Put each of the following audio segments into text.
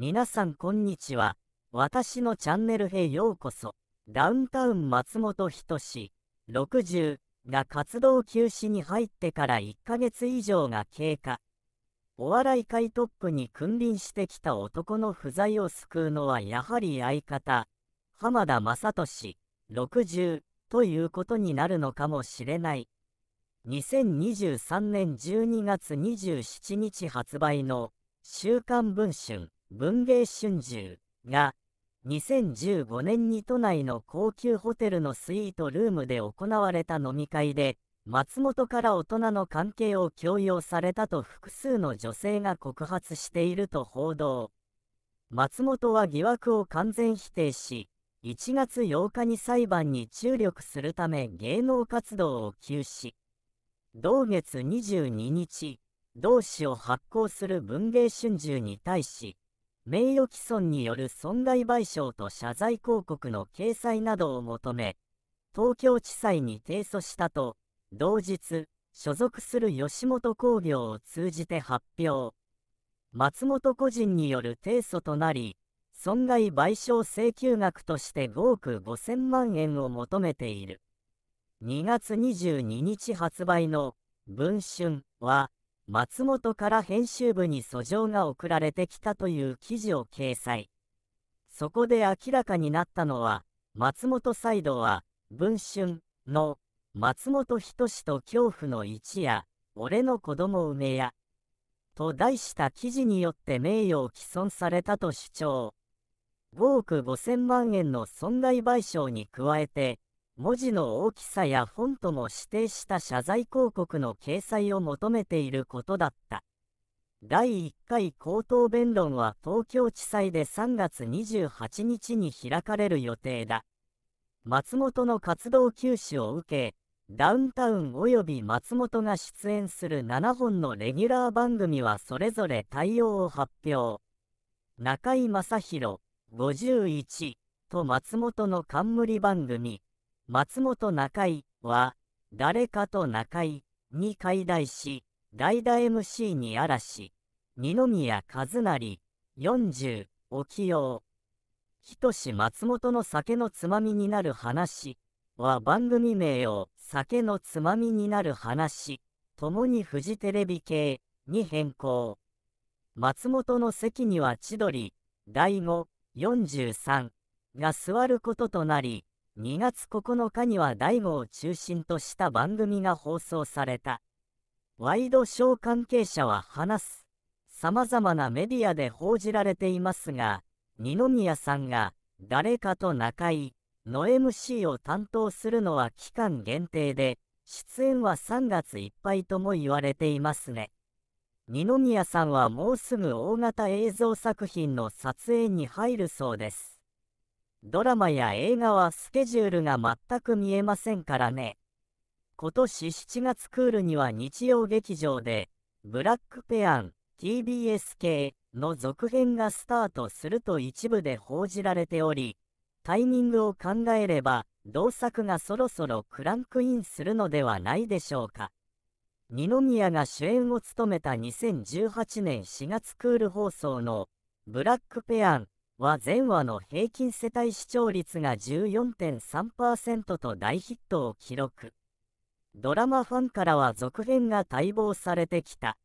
皆さんこんにちは。私のチャンネルへようこそ。ダウンタウン松本人志60が活動休止に入ってから1ヶ月以上が経過。お笑い界トップに君臨してきた男の不在を救うのはやはり相方、浜田雅俊60ということになるのかもしれない。2023年12月27日発売の「週刊文春」文藝春秋が2015年に都内の高級ホテルのスイートルームで行われた飲み会で松本から大人の関係を強要されたと複数の女性が告発していると報道松本は疑惑を完全否定し1月8日に裁判に注力するため芸能活動を休止同月22日同氏を発行する文藝春秋に対し名誉毀損による損害賠償と謝罪広告の掲載などを求め、東京地裁に提訴したと、同日、所属する吉本興業を通じて発表。松本個人による提訴となり、損害賠償請求額として5億5000万円を求めている。2月22日発売の文春は、松本から編集部に訴状が送られてきたという記事を掲載。そこで明らかになったのは、松本サイドは、文春の松本人志と恐怖の一夜、俺の子供埋めや、と題した記事によって名誉を毀損されたと主張。5億5000万円の損害賠償に加えて、文字の大きさやフォントも指定した謝罪広告の掲載を求めていることだった。第1回口頭弁論は東京地裁で3月28日に開かれる予定だ。松本の活動休止を受け、ダウンタウン及び松本が出演する7本のレギュラー番組はそれぞれ対応を発表。中井正宏51と松本の冠番組松本中井は、誰かと中井に解題し、代打 MC に嵐、二宮和也、40、沖陽。人志松本の酒のつまみになる話は番組名を酒のつまみになる話、ともにフジテレビ系に変更。松本の席には千鳥、大悟、43が座ることとなり、2月9日には大悟を中心とした番組が放送された。ワイドショー関係者は話す。様々なメディアで報じられていますが、二宮さんが誰かと仲居」の MC を担当するのは期間限定で、出演は3月いっぱいとも言われていますね。二宮さんはもうすぐ大型映像作品の撮影に入るそうです。ドラマや映画はスケジュールが全く見えませんからね。今年7月クールには日曜劇場で、ブラックペアン、TBS 系の続編がスタートすると一部で報じられており、タイミングを考えれば、同作がそろそろクランクインするのではないでしょうか。二宮が主演を務めた2018年4月クール放送の、ブラックペアン、は前話の平均世帯視聴率が14.3%と大ヒットを記録。ドラマファンからは続編が待望されてきた。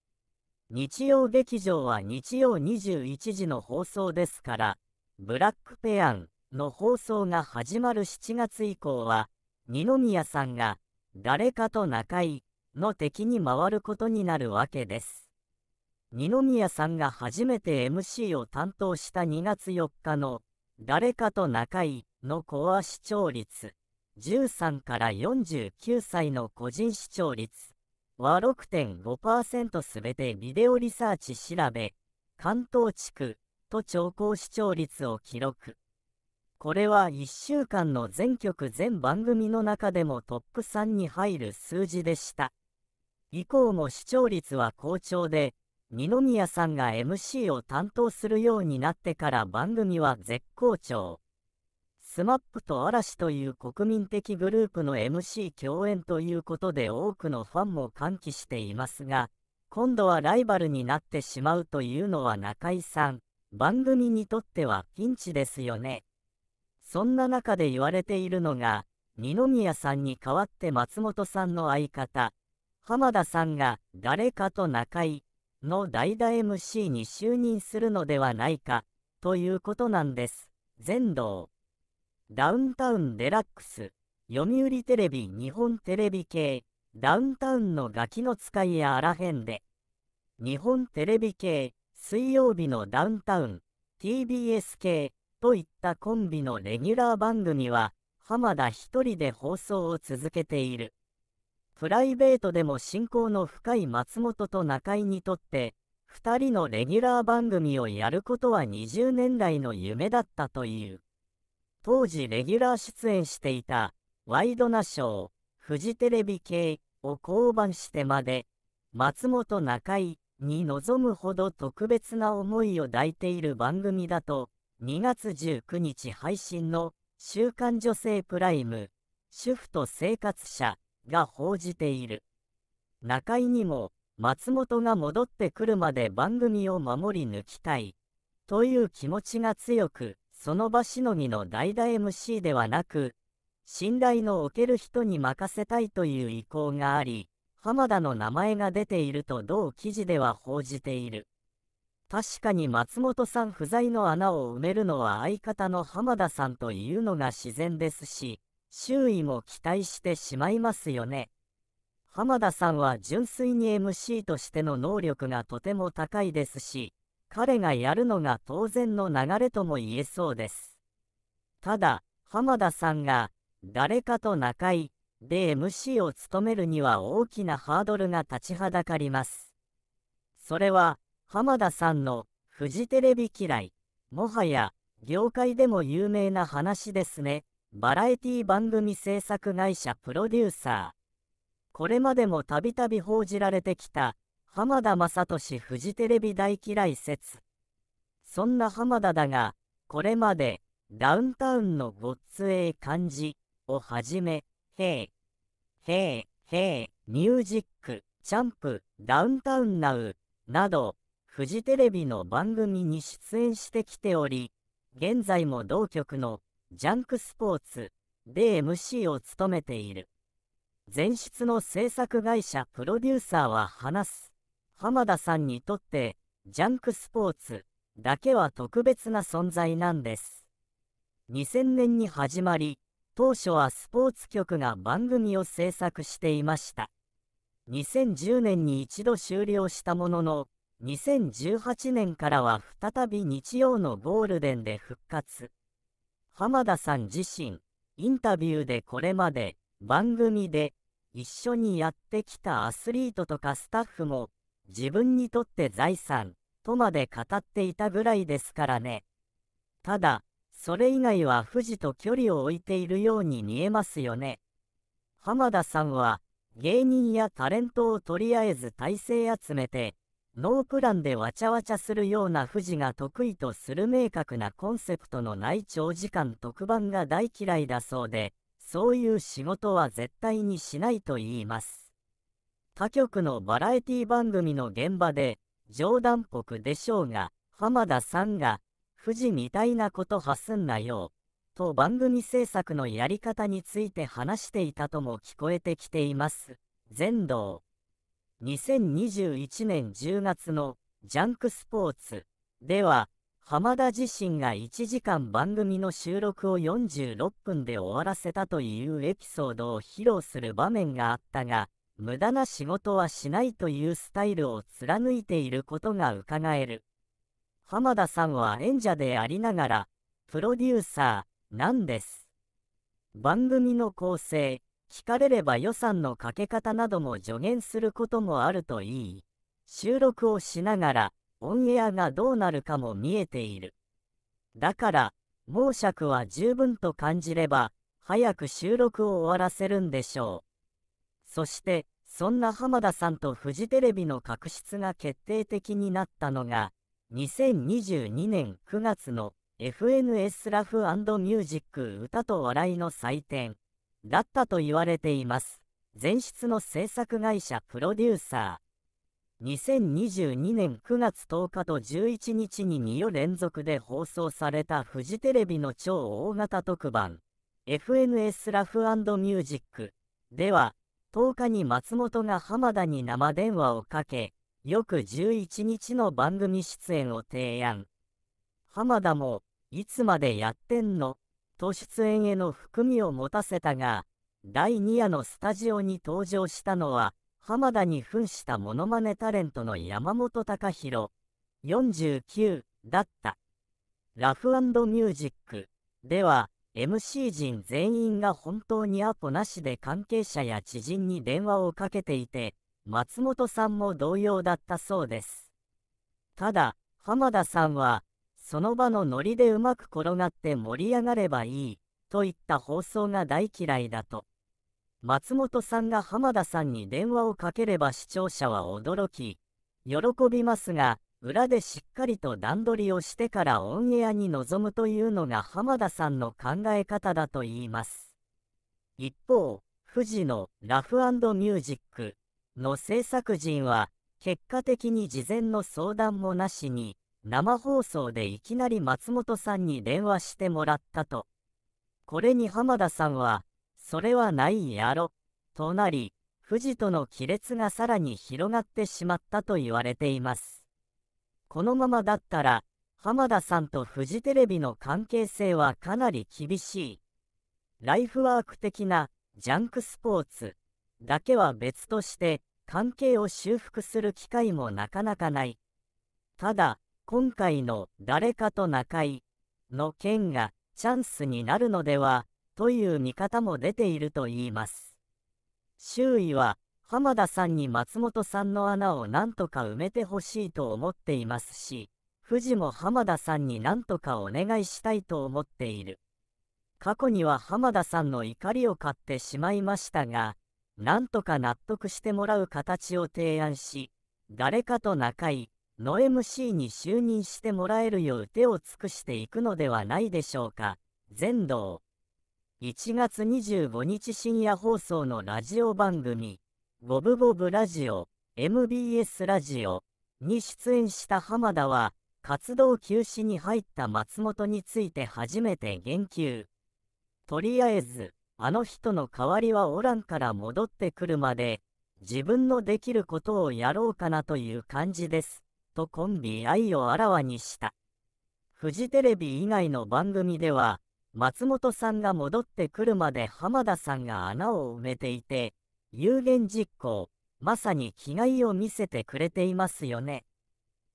日曜劇場は日曜21時の放送ですから、ブラックペアンの放送が始まる7月以降は、二宮さんが誰かと仲いいの敵に回ることになるわけです。二宮さんが初めて MC を担当した2月4日の「誰かと仲いい」のコア視聴率13から49歳の個人視聴率は6.5%すべてビデオリサーチ調べ関東地区と超高視聴率を記録これは1週間の全局全番組の中でもトップ3に入る数字でした以降も視聴率は好調で二宮さんが MC を担当するようになってから番組は絶好調。SMAP と嵐という国民的グループの MC 共演ということで多くのファンも歓喜していますが、今度はライバルになってしまうというのは中居さん、番組にとってはピンチですよね。そんな中で言われているのが、二宮さんに代わって松本さんの相方、浜田さんが誰かと仲居、の代打 MC に就任するのではないか、ということなんです。全道。ダウンタウンデラックス、読売テレビ日本テレビ系、ダウンタウンのガキの使いやあらへんで。日本テレビ系、水曜日のダウンタウン、TBS 系、といったコンビのレギュラー番組は、浜田一人で放送を続けている。プライベートでも親交の深い松本と中井にとって、2人のレギュラー番組をやることは20年来の夢だったという。当時レギュラー出演していた、ワイドナショー、フジテレビ系を降板してまで、松本中井に臨むほど特別な思いを抱いている番組だと、2月19日配信の週刊女性プライム、主婦と生活者が報じている。中井にも、松本が戻ってくるまで番組を守り抜きたい、という気持ちが強く、その場しのぎの代打 MC ではなく、信頼のおける人に任せたいという意向があり、浜田の名前が出ていると同記事では報じている。確かに松本さん不在の穴を埋めるのは相方の浜田さんというのが自然ですし、周囲も期待してしまいますよね。浜田さんは純粋に MC としての能力がとても高いですし、彼がやるのが当然の流れとも言えそうです。ただ、浜田さんが誰かと仲居、で MC を務めるには大きなハードルが立ちはだかります。それは浜田さんのフジテレビ嫌い、もはや業界でも有名な話ですね。バラエティ番組制作会社プロデューサー。これまでもたびたび報じられてきた、浜田雅俊フジテレビ大嫌い説。そんな浜田だが、これまで、ダウンタウンのごっつええ感じをはじめ、へい、へい、へい、ミュージック、チャンプ、ダウンタウンナウ、など、フジテレビの番組に出演してきており、現在も同局のジャンクスポーツで MC を務めている。前室の制作会社プロデューサーは話す。浜田さんにとって、ジャンクスポーツだけは特別な存在なんです。2000年に始まり、当初はスポーツ局が番組を制作していました。2010年に一度終了したものの、2018年からは再び日曜のゴールデンで復活。浜田さん自身、インタビューでこれまで番組で一緒にやってきたアスリートとかスタッフも自分にとって財産とまで語っていたぐらいですからね。ただ、それ以外は富士と距離を置いているように見えますよね。浜田さんは芸人やタレントをとりあえず体制集めてノープランでわちゃわちゃするような富士が得意とする明確なコンセプトのない長時間特番が大嫌いだそうで、そういう仕事は絶対にしないと言います。他局のバラエティ番組の現場で、冗談っぽくでしょうが、浜田さんが、富士みたいなことはすんなよ、と番組制作のやり方について話していたとも聞こえてきています。全道2021年10月のジャンクスポーツでは、浜田自身が1時間番組の収録を46分で終わらせたというエピソードを披露する場面があったが、無駄な仕事はしないというスタイルを貫いていることがうかがえる。浜田さんは演者でありながら、プロデューサーなんです。番組の構成、聞かれれば予算のかけ方なども助言することもあるといい、収録をしながらオンエアがどうなるかも見えている。だから、猛尺は十分と感じれば、早く収録を終わらせるんでしょう。そして、そんな浜田さんとフジテレビの確執が決定的になったのが、2022年9月の FNS ラフミュージック歌と笑いの祭典。だったと言われています。前室の制作会社プロデューサー。2022年9月10日と11日に2夜連続で放送されたフジテレビの超大型特番 FNS ラフミュージックでは10日に松本が浜田に生電話をかけ翌11日の番組出演を提案浜田もいつまでやってんのと出演への含みを持たせたが、第2夜のスタジオに登場したのは、浜田に扮したモノマネタレントの山本隆弘、49だった。ラフミュージックでは、MC 陣全員が本当にアポなしで関係者や知人に電話をかけていて、松本さんも同様だったそうです。ただ、浜田さんは、その場のノリでうまく転がって盛り上がればいい、といった放送が大嫌いだと。松本さんが浜田さんに電話をかければ視聴者は驚き、喜びますが、裏でしっかりと段取りをしてからオンエアに臨むというのが浜田さんの考え方だといいます。一方、富士のラフミュージックの制作陣は、結果的に事前の相談もなしに、生放送でいきなり松本さんに電話してもらったと。これに浜田さんは、それはないやろ、となり、富士との亀裂がさらに広がってしまったと言われています。このままだったら、浜田さんとフジテレビの関係性はかなり厳しい。ライフワーク的なジャンクスポーツだけは別として関係を修復する機会もなかなかない。ただ、今回の誰かと仲居の件がチャンスになるのではという見方も出ているといいます。周囲は浜田さんに松本さんの穴を何とか埋めてほしいと思っていますし、藤も浜田さんに何とかお願いしたいと思っている。過去には浜田さんの怒りを買ってしまいましたが、なんとか納得してもらう形を提案し、誰かと仲いいの MC に就任してもらえるよう手を尽くしていくのではないでしょうか。全道1月25日深夜放送のラジオ番組「ボブボブラジオ」MBS ラジオに出演した浜田は活動休止に入った松本について初めて言及とりあえずあの人の代わりはおらんから戻ってくるまで自分のできることをやろうかなという感じですとコンビ愛をあらわにした。フジテレビ以外の番組では、松本さんが戻ってくるまで浜田さんが穴を埋めていて、有言実行、まさに気概を見せてくれていますよね。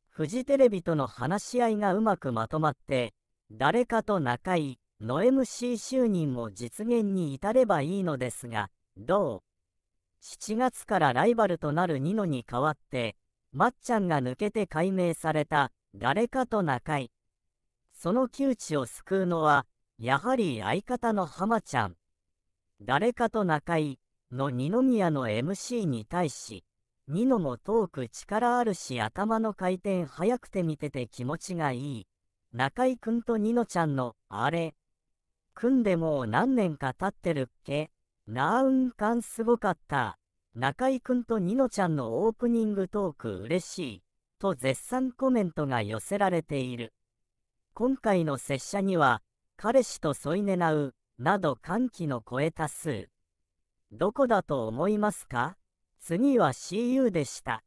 フジテレビとの話し合いがうまくまとまって、誰かと仲居、いの MC 就任も実現に至ればいいのですが、どう ?7 月からライバルとなるニノに代わって、まっちゃんが抜けて解明された誰かと仲居その窮地を救うのは、やはり相方の浜ちゃん。誰かと仲居の二宮の MC に対し、ニノもトーク力あるし頭の回転速くて見てて気持ちがいい。中居くんとニノちゃんの、あれ。組んでもう何年か経ってるっけなあうんかんすごかった。中居くんとニノちゃんのオープニングトーク嬉しい、と絶賛コメントが寄せられている。今回の拙者には、彼氏と添い寝なう、など歓喜の声多数。どこだと思いますか次は CU でした。